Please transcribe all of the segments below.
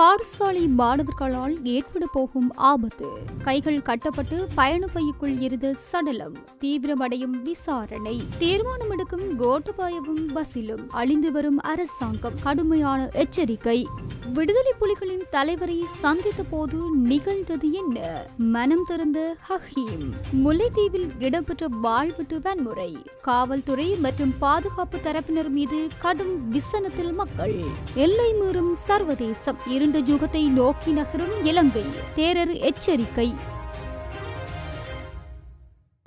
பாடசாலை மாணவர்களால் ஏற்பட போகும் ஆபத்து கைகள் கட்டப்பட்டு பயணப்பைக்குள் இருந்த சடலம் தீவிரமடையும் விசாரணை தீர்மானம் எடுக்கும் கோட்டபாயவும் பசிலும் அழிந்து வரும் அரசாங்கம் கடுமையான எச்சரிக்கை விடுதலை புலிகளின் தலைவரை சந்தித்த போது நிகழ்ந்தது என்ன மனம் திறந்த ஹஹீம் முல்லைத்தீவில் இடம்பெற்ற வாழ்வெட்டு வன்முறை காவல்துறை மற்றும் பாதுகாப்பு தரப்பினர் மீது கடும் விசனத்தில் மக்கள் எல்லை மீறும் சர்வதேசம் இரு ஆழ்ந்த யுகத்தை நோக்கி நகரும் இலங்கை தேரர் எச்சரிக்கை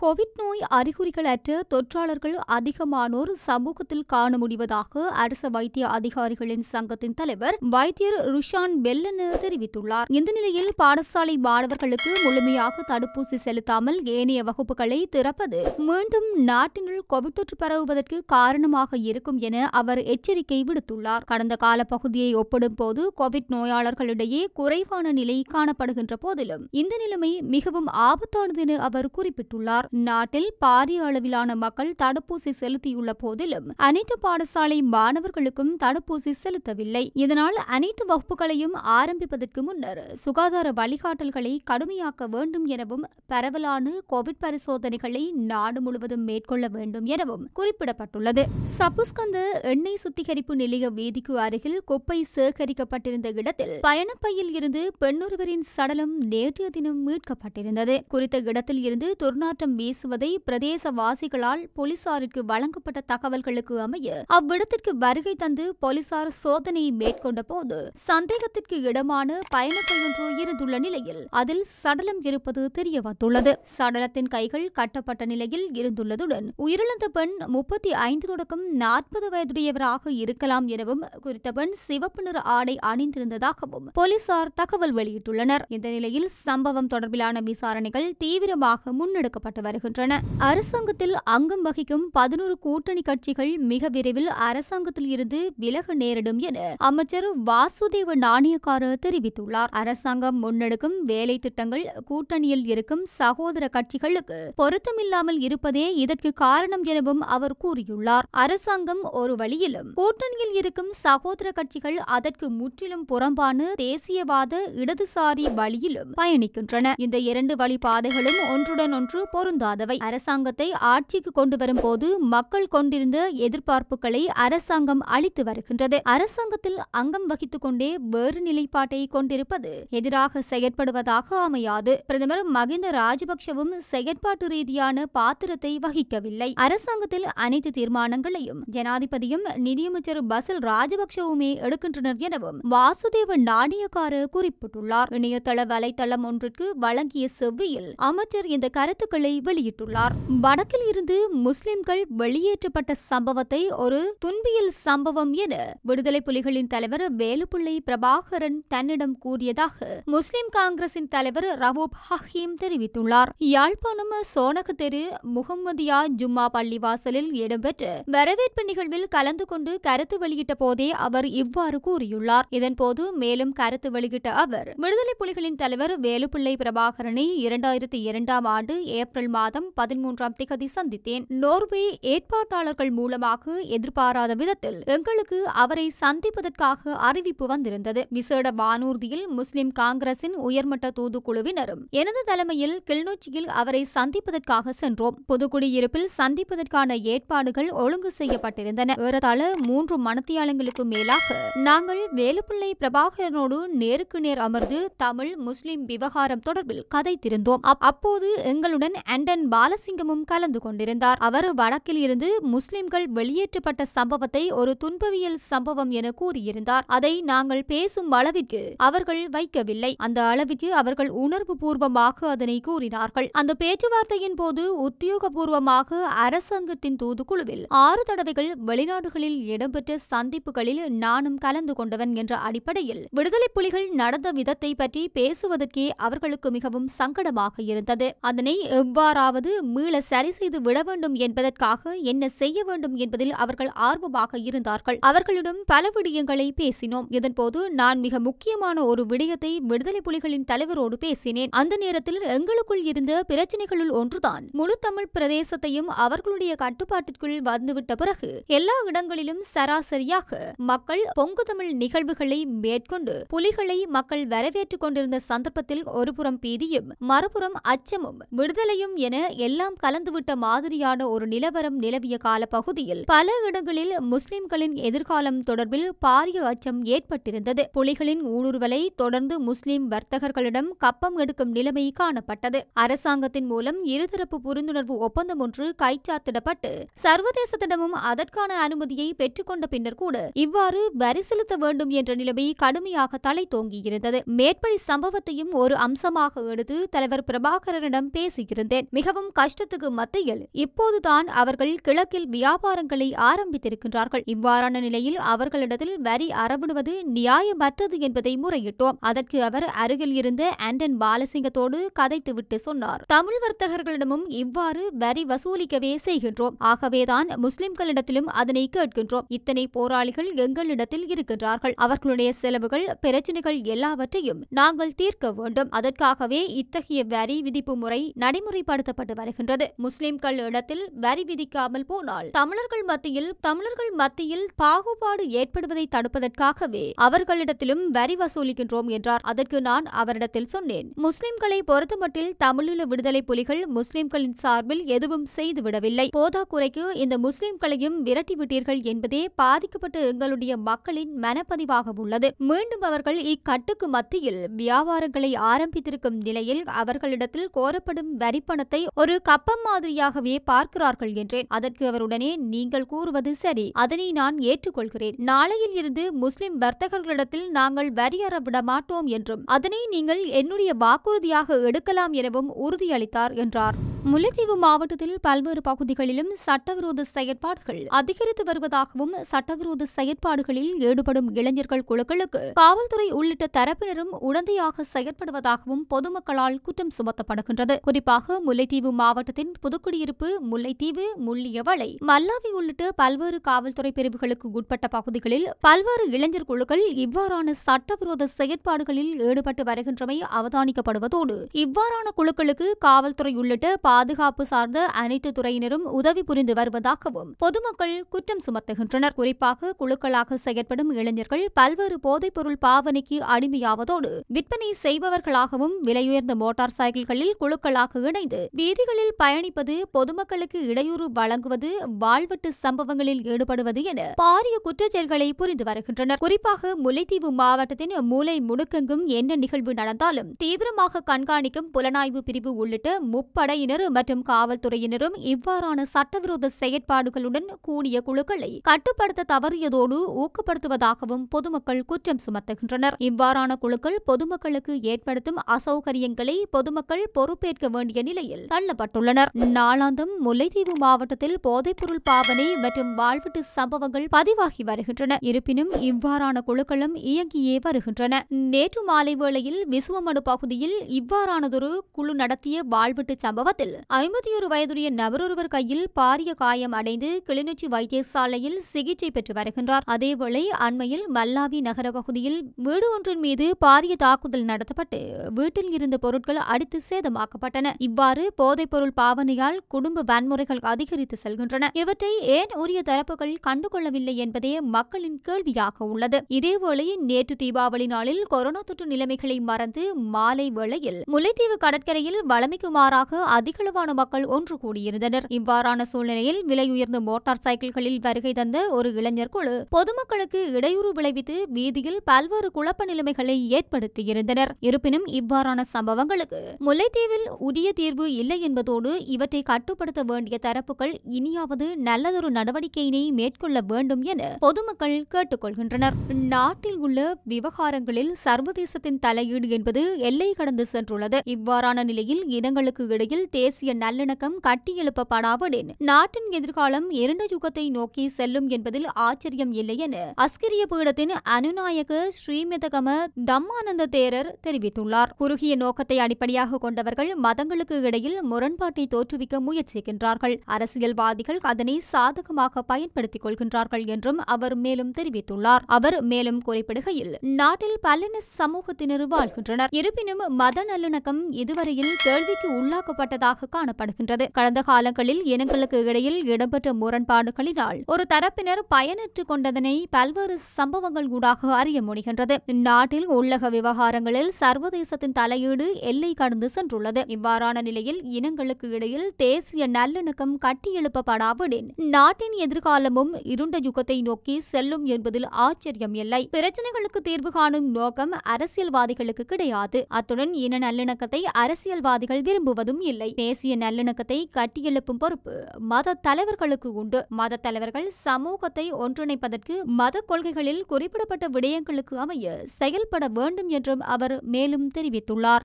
கோவிட் நோய் அறிகுறிகளற்ற தொற்றாளர்கள் அதிகமானோர் சமூகத்தில் காண முடிவதாக அரச வைத்திய அதிகாரிகளின் சங்கத்தின் தலைவர் வைத்தியர் ருஷான் வெல்லன தெரிவித்துள்ளார் இந்த நிலையில் பாடசாலை மாணவர்களுக்கு முழுமையாக தடுப்பூசி செலுத்தாமல் ஏனைய வகுப்புகளை திறப்பது மீண்டும் நாட்டினுள் கோவிட் தொற்று பரவுவதற்கு காரணமாக இருக்கும் என அவர் எச்சரிக்கை விடுத்துள்ளார் கடந்த கால பகுதியை ஒப்பிடும் போது கோவிட் நோயாளர்களிடையே குறைவான நிலை காணப்படுகின்ற போதிலும் இந்த நிலைமை மிகவும் ஆபத்தானது என அவர் குறிப்பிட்டுள்ளார் நாட்டில் பாரிய அளவிலான மக்கள் தடுப்பூசி செலுத்தியுள்ள போதிலும் அனைத்து பாடசாலை மாணவர்களுக்கும் தடுப்பூசி செலுத்தவில்லை இதனால் அனைத்து வகுப்புகளையும் ஆரம்பிப்பதற்கு முன்னர் சுகாதார வழிகாட்டல்களை கடுமையாக்க வேண்டும் எனவும் பரவலான கோவிட் பரிசோதனைகளை நாடு முழுவதும் மேற்கொள்ள வேண்டும் எனவும் குறிப்பிடப்பட்டுள்ளது சப்புஸ்கந்த எண்ணெய் சுத்திகரிப்பு நிலைய வீதிக்கு அருகில் குப்பை சேகரிக்கப்பட்டிருந்த இடத்தில் பயணப்பையில் இருந்து பெண்ணொருவரின் சடலம் நேற்றைய தினம் மீட்கப்பட்டிருந்தது குறித்த இடத்தில் இருந்து துர்நாற்றம் வீசுவதை பிரதேசவாசிகளால் போலீசாருக்கு வழங்கப்பட்ட தகவல்களுக்கு அமைய அவ்விடத்திற்கு வருகை தந்து போலீசார் சோதனையை மேற்கொண்ட போது சந்தேகத்திற்கு இடமான பயணக்கையொன்று இருந்துள்ள நிலையில் அதில் சடலம் இருப்பது தெரியவந்துள்ளது சடலத்தின் கைகள் கட்டப்பட்ட நிலையில் இருந்துள்ளதுடன் உயிரிழந்த பெண் முப்பத்தி ஐந்து தொடக்கம் நாற்பது வயதுடையவராக இருக்கலாம் எனவும் குறித்த பெண் சிவப்பு நிற ஆடை அணிந்திருந்ததாகவும் போலீசார் தகவல் வெளியிட்டுள்ளனர் இந்த நிலையில் சம்பவம் தொடர்பிலான விசாரணைகள் தீவிரமாக முன்னெடுக்கப்பட்டு வருகின்றன அரசாங்கத்தில் அங்கம் வகிக்கும் பதினோரு கூட்டணி கட்சிகள் மிக விரைவில் அரசாங்கத்தில் இருந்து விலக நேரிடும் என அமைச்சர் வாசுதேவ நாணயக்கார தெரிவித்துள்ளார் அரசாங்கம் முன்னெடுக்கும் வேலை திட்டங்கள் கூட்டணியில் இருக்கும் சகோதர கட்சிகளுக்கு பொருத்தமில்லாமல் இருப்பதே இதற்கு காரணம் எனவும் அவர் கூறியுள்ளார் அரசாங்கம் ஒரு வழியிலும் கூட்டணியில் இருக்கும் சகோதர கட்சிகள் அதற்கு முற்றிலும் புறம்பான தேசியவாத இடதுசாரி வழியிலும் பயணிக்கின்றன இந்த இரண்டு வழி பாதைகளும் ஒன்றுடன் ஒன்று பொருந்த பொருந்தாதவை அரசாங்கத்தை ஆட்சிக்கு கொண்டு வரும்போது மக்கள் கொண்டிருந்த எதிர்பார்ப்புகளை அரசாங்கம் அளித்து வருகின்றது அரசாங்கத்தில் அங்கம் வகித்துக் கொண்டே வேறு நிலைப்பாட்டை கொண்டிருப்பது எதிராக செயற்படுவதாக அமையாது பிரதமர் மகிந்த ராஜபக்சவும் செயற்பாட்டு ரீதியான பாத்திரத்தை வகிக்கவில்லை அரசாங்கத்தில் அனைத்து தீர்மானங்களையும் ஜனாதிபதியும் நிதியமைச்சர் பசில் ராஜபக்சவுமே எடுக்கின்றனர் எனவும் வாசுதேவ நாணயக்காரர் குறிப்பிட்டுள்ளார் இணையதள வலைதளம் ஒன்றுக்கு வழங்கிய செவ்வியில் அமைச்சர் இந்த கருத்துக்களை வெளியிட்டுள்ளார் வடக்கில் இருந்து முஸ்லிம்கள் வெளியேற்றப்பட்ட சம்பவத்தை ஒரு துன்பியல் சம்பவம் என விடுதலை புலிகளின் தலைவர் வேலுப்பிள்ளை பிரபாகரன் தன்னிடம் கூறியதாக முஸ்லிம் காங்கிரசின் தலைவர் ரவூப் ஹஹீம் தெரிவித்துள்ளார் யாழ்ப்பாணம் சோனக தெரு முகம்மதியா ஜும்மா பள்ளி வாசலில் இடம்பெற்ற வரவேற்பு நிகழ்வில் கலந்து கொண்டு கருத்து வெளியிட்ட போதே அவர் இவ்வாறு கூறியுள்ளார் இதன்போது மேலும் கருத்து வெளியிட்ட அவர் விடுதலை புலிகளின் தலைவர் வேலுப்பிள்ளை பிரபாகரனை இரண்டாயிரத்தி இரண்டாம் ஆண்டு ஏப்ரல் மாதம் பதிமூன்றாம் திகதி சந்தித்தேன் நோர்வே ஏற்பாட்டாளர்கள் மூலமாக எதிர்பாராத விதத்தில் எங்களுக்கு அவரை சந்திப்பதற்காக அறிவிப்பு வந்திருந்தது விசேட வானூர்தியில் முஸ்லிம் காங்கிரசின் உயர்மட்ட தூதுக்குழுவினரும் எனது தலைமையில் கிளிநொச்சியில் அவரை சந்திப்பதற்காக சென்றோம் புதுக்குடியிருப்பில் சந்திப்பதற்கான ஏற்பாடுகள் ஒழுங்கு செய்யப்பட்டிருந்தன ஏறத்தாழ மூன்று மனத்தியாளங்களுக்கு மேலாக நாங்கள் வேலுப்பிள்ளை பிரபாகரனோடு நேருக்கு நேர் அமர்ந்து தமிழ் முஸ்லிம் விவகாரம் தொடர்பில் கதைத்திருந்தோம் அப்போது எங்களுடன் கண்டன் பாலசிங்கமும் கலந்து கொண்டிருந்தார் அவர் வடக்கில் இருந்து முஸ்லிம்கள் வெளியேற்றப்பட்ட சம்பவத்தை ஒரு துன்பவியல் சம்பவம் என கூறியிருந்தார் அதை நாங்கள் பேசும் அளவிற்கு அவர்கள் வைக்கவில்லை அந்த அளவிற்கு அவர்கள் உணர்வு பூர்வமாக அதனை கூறினார்கள் அந்த பேச்சுவார்த்தையின் போது உத்தியோகபூர்வமாக அரசாங்கத்தின் தூதுக்குழுவில் ஆறு தடவைகள் வெளிநாடுகளில் இடம்பெற்ற சந்திப்புகளில் நானும் கலந்து கொண்டவன் என்ற அடிப்படையில் விடுதலை புலிகள் நடந்த விதத்தை பற்றி பேசுவதற்கே அவர்களுக்கு மிகவும் சங்கடமாக இருந்தது அதனை எவ்வாறு எவ்வாறாவது மீள சரி செய்து விட வேண்டும் என்பதற்காக என்ன செய்ய வேண்டும் என்பதில் அவர்கள் ஆர்வமாக இருந்தார்கள் அவர்களிடம் பல விடயங்களை பேசினோம் இதன்போது நான் மிக முக்கியமான ஒரு விடயத்தை விடுதலை புலிகளின் தலைவரோடு பேசினேன் அந்த நேரத்தில் எங்களுக்குள் இருந்த பிரச்சனைகளுள் ஒன்றுதான் முழு தமிழ் பிரதேசத்தையும் அவர்களுடைய கட்டுப்பாட்டிற்குள் வந்துவிட்ட பிறகு எல்லா இடங்களிலும் சராசரியாக மக்கள் பொங்கு தமிழ் நிகழ்வுகளை மேற்கொண்டு புலிகளை மக்கள் வரவேற்றுக் கொண்டிருந்த சந்தர்ப்பத்தில் ஒருபுறம் பீதியும் மறுபுறம் அச்சமும் விடுதலையும் என எல்லாம் கலந்துவிட்ட மாதிரியான ஒரு நிலவரம் நிலவிய கால பகுதியில் பல இடங்களில் முஸ்லிம்களின் எதிர்காலம் தொடர்பில் பாரிய அச்சம் ஏற்பட்டிருந்தது புலிகளின் ஊடுருவலை தொடர்ந்து முஸ்லிம் வர்த்தகர்களிடம் கப்பம் எடுக்கும் நிலைமை காணப்பட்டது அரசாங்கத்தின் மூலம் இருதரப்பு புரிந்துணர்வு ஒப்பந்தம் ஒன்று கைச்சாத்திடப்பட்டு சர்வதேசத்திடமும் அதற்கான அனுமதியை பெற்றுக்கொண்ட பின்னர் கூட இவ்வாறு வரி செலுத்த வேண்டும் என்ற நிலைமை கடுமையாக தலை தோங்கியிருந்தது மேற்படி சம்பவத்தையும் ஒரு அம்சமாக எடுத்து தலைவர் பிரபாகரனிடம் பேசியிருந்தேன் மிகவும் கஷ்டத்துக்கு மத்தியில் இப்போதுதான் அவர்கள் கிழக்கில் வியாபாரங்களை ஆரம்பித்திருக்கின்றார்கள் இவ்வாறான நிலையில் அவர்களிடத்தில் வரி அறவிடுவது நியாயமற்றது என்பதை முறையிட்டோம் அதற்கு அவர் அருகில் இருந்த ஆண்டன் பாலசிங்கத்தோடு கதைத்துவிட்டு சொன்னார் தமிழ் வர்த்தகர்களிடமும் இவ்வாறு வரி வசூலிக்கவே செய்கின்றோம் ஆகவேதான் முஸ்லிம்களிடத்திலும் அதனை கேட்கின்றோம் இத்தனை போராளிகள் எங்களிடத்தில் இருக்கின்றார்கள் அவர்களுடைய செலவுகள் பிரச்சனைகள் எல்லாவற்றையும் நாங்கள் தீர்க்க வேண்டும் அதற்காகவே இத்தகைய வரி விதிப்பு முறை நடைமுறைப்படுத்த செயல்படுத்தப்பட்டு வருகின்றது முஸ்லிம்கள் இடத்தில் வரி விதிக்காமல் போனால் தமிழர்கள் மத்தியில் தமிழர்கள் மத்தியில் பாகுபாடு ஏற்படுவதை தடுப்பதற்காகவே அவர்களிடத்திலும் வரி வசூலிக்கின்றோம் என்றார் அதற்கு நான் அவரிடத்தில் சொன்னேன் முஸ்லிம்களை பொறுத்தமட்டில் தமிழீழ விடுதலை புலிகள் முஸ்லிம்களின் சார்பில் எதுவும் செய்துவிடவில்லை போதாக்குறைக்கு இந்த முஸ்லிம்களையும் விரட்டிவிட்டீர்கள் என்பதே பாதிக்கப்பட்ட எங்களுடைய மக்களின் மனப்பதிவாக உள்ளது மீண்டும் அவர்கள் இக்கட்டுக்கு மத்தியில் வியாபாரங்களை ஆரம்பித்திருக்கும் நிலையில் அவர்களிடத்தில் கோரப்படும் வரிப்பணத்தை மரணத்தை ஒரு கப்பம் மாதிரியாகவே பார்க்கிறார்கள் என்றேன் அதற்கு அவருடனே நீங்கள் கூறுவது சரி அதனை நான் ஏற்றுக்கொள்கிறேன் நாளையில் இருந்து முஸ்லிம் வர்த்தகர்களிடத்தில் நாங்கள் வரியற விட மாட்டோம் என்றும் அதனை நீங்கள் என்னுடைய வாக்குறுதியாக எடுக்கலாம் எனவும் உறுதியளித்தார் என்றார் முல்லைத்தீவு மாவட்டத்தில் பல்வேறு பகுதிகளிலும் சட்டவிரோத செயற்பாடுகள் அதிகரித்து வருவதாகவும் சட்டவிரோத செயற்பாடுகளில் ஈடுபடும் இளைஞர்கள் குழுக்களுக்கு காவல்துறை உள்ளிட்ட தரப்பினரும் உடந்தையாக செயற்படுவதாகவும் பொதுமக்களால் குற்றம் சுமத்தப்படுகின்றது குறிப்பாக முல்லைத்தீவு மாவட்டத்தின் புதுக்குடியிருப்பு முல்லைத்தீவு முள்ளியவளை மல்லாவி உள்ளிட்ட பல்வேறு காவல்துறை பிரிவுகளுக்கு உட்பட்ட பகுதிகளில் பல்வேறு இளைஞர் குழுக்கள் இவ்வாறான சட்டவிரோத செயற்பாடுகளில் ஈடுபட்டு வருகின்றமை அவதானிக்கப்படுவதோடு இவ்வாறான குழுக்களுக்கு காவல்துறை உள்ளிட்ட பாதுகாப்பு சார்ந்த அனைத்து துறையினரும் உதவி புரிந்து வருவதாகவும் பொதுமக்கள் குற்றம் சுமத்துகின்றனர் குறிப்பாக குழுக்களாக செயற்படும் இளைஞர்கள் பல்வேறு போதைப்பொருள் பாவனைக்கு அடிமையாவதோடு விற்பனை செய்பவர்களாகவும் விலையுயர்ந்த மோட்டார் சைக்கிள்களில் குழுக்களாக இணைந்து வீதிகளில் பயணிப்பது பொதுமக்களுக்கு இடையூறு வழங்குவது வாழ்வெட்டு சம்பவங்களில் ஈடுபடுவது என பாரிய குற்றச்செயல்களை புரிந்து வருகின்றனர் குறிப்பாக முல்லைத்தீவு மாவட்டத்தின் மூளை முடுக்கெங்கும் என்ன நிகழ்வு நடந்தாலும் தீவிரமாக கண்காணிக்கும் புலனாய்வு பிரிவு உள்ளிட்ட முப்படையினர் வருமாறு மற்றும் காவல்துறையினரும் இவ்வாறான சட்டவிரோத செயற்பாடுகளுடன் கூடிய குழுக்களை கட்டுப்படுத்த தவறியதோடு ஊக்கப்படுத்துவதாகவும் பொதுமக்கள் குற்றம் சுமத்துகின்றனர் இவ்வாறான குழுக்கள் பொதுமக்களுக்கு ஏற்படுத்தும் அசௌகரியங்களை பொதுமக்கள் பொறுப்பேற்க வேண்டிய நிலையில் தள்ளப்பட்டுள்ளனர் நாளாந்தம் முல்லைத்தீவு மாவட்டத்தில் போதைப்பொருள் பாவனை மற்றும் வாழ்வீட்டு சம்பவங்கள் பதிவாகி வருகின்றன இருப்பினும் இவ்வாறான குழுக்களும் இயங்கியே வருகின்றன நேற்று மாலை வேளையில் விசுவமடு பகுதியில் இவ்வாறானதொரு குழு நடத்திய வாழ்வெட்டு சம்பவத்தில் ஐம்பத்தியோரு வயதுடைய நபரொருவர் கையில் பாரிய காயம் அடைந்து கிளிநொச்சி வைத்தியசாலையில் சிகிச்சை பெற்று வருகின்றார் அதேவேளை அண்மையில் மல்லாவி நகர பகுதியில் வீடு ஒன்றின் மீது பாரிய தாக்குதல் நடத்தப்பட்டு வீட்டில் இருந்த பொருட்கள் அடித்து சேதமாக்கப்பட்டன இவ்வாறு போதைப்பொருள் பாவனையால் குடும்ப வன்முறைகள் அதிகரித்து செல்கின்றன இவற்றை ஏன் உரிய தரப்புகள் கண்டுகொள்ளவில்லை என்பதே மக்களின் கேள்வியாக உள்ளது இதேவேளை நேற்று தீபாவளி நாளில் கொரோனா தொற்று நிலைமைகளை மறந்து மாலை வேளையில் முல்லைத்தீவு கடற்கரையில் வளமைக்குமாறாக அதிக அதிகளவான மக்கள் ஒன்று கூடியிருந்தனர் இவ்வாறான சூழ்நிலையில் விலையுயர்ந்த மோட்டார் சைக்கிள்களில் வருகை தந்த ஒரு இளைஞர் குழு பொதுமக்களுக்கு இடையூறு விளைவித்து வீதியில் பல்வேறு குழப்ப நிலைமைகளை ஏற்படுத்தியிருந்தனர் இருப்பினும் இவ்வாறான சம்பவங்களுக்கு முல்லைத்தீவில் உரிய தீர்வு இல்லை என்பதோடு இவற்றை கட்டுப்படுத்த வேண்டிய தரப்புகள் இனியாவது நல்லதொரு நடவடிக்கையினை மேற்கொள்ள வேண்டும் என பொதுமக்கள் கேட்டுக்கொள்கின்றனர் நாட்டில் உள்ள விவகாரங்களில் சர்வதேசத்தின் தலையீடு என்பது எல்லை கடந்து சென்றுள்ளது இவ்வாறான நிலையில் இனங்களுக்கு இடையில் தேசிய நல்லிணக்கம் கட்டியெழுப்பப்படாவிடின் நாட்டின் எதிர்காலம் இரண்டு யுகத்தை நோக்கி செல்லும் என்பதில் ஆச்சரியம் இல்லை என அஸ்கிரிய பீடத்தின் அனுநாயக ஸ்ரீமிதகம தம்மானந்த தேரர் தெரிவித்துள்ளார் குறுகிய நோக்கத்தை அடிப்படையாக கொண்டவர்கள் மதங்களுக்கு இடையில் முரண்பாட்டை தோற்றுவிக்க முயற்சிக்கின்றார்கள் அரசியல்வாதிகள் அதனை சாதகமாக பயன்படுத்திக் கொள்கின்றார்கள் என்றும் அவர் மேலும் தெரிவித்துள்ளார் அவர் மேலும் குறிப்பிடுகையில் நாட்டில் பல்லின சமூகத்தினர் வாழ்கின்றனர் இருப்பினும் மத நல்லிணக்கம் இதுவரையில் கேள்விக்கு உள்ளாக்கப்பட்டதாக இருப்பதாக காணப்படுகின்றது கடந்த காலங்களில் இனங்களுக்கு இடையில் இடம்பெற்ற முரண்பாடுகளினால் ஒரு தரப்பினர் பயனற்று கொண்டதனை பல்வேறு சம்பவங்கள் ஊடாக அறிய முடிகின்றது இந்நாட்டில் உள்ளக விவகாரங்களில் சர்வதேசத்தின் தலையீடு எல்லை கடந்து சென்றுள்ளது இவ்வாறான நிலையில் இனங்களுக்கு இடையில் தேசிய நல்லிணக்கம் கட்டியெழுப்பப்படாவிடின் நாட்டின் எதிர்காலமும் இருண்ட யுகத்தை நோக்கி செல்லும் என்பதில் ஆச்சரியம் இல்லை பிரச்சனைகளுக்கு தீர்வு காணும் நோக்கம் அரசியல்வாதிகளுக்கு கிடையாது அத்துடன் இன நல்லிணக்கத்தை அரசியல்வாதிகள் விரும்புவதும் இல்லை தேசிய நல்லிணக்கத்தை கட்டியெழுப்பும் பொறுப்பு மத தலைவர்களுக்கு உண்டு மத தலைவர்கள் சமூகத்தை ஒன்றிணைப்பதற்கு மத கொள்கைகளில் குறிப்பிடப்பட்ட விடயங்களுக்கு அமைய செயல்பட வேண்டும் என்றும் அவர் மேலும் தெரிவித்துள்ளார்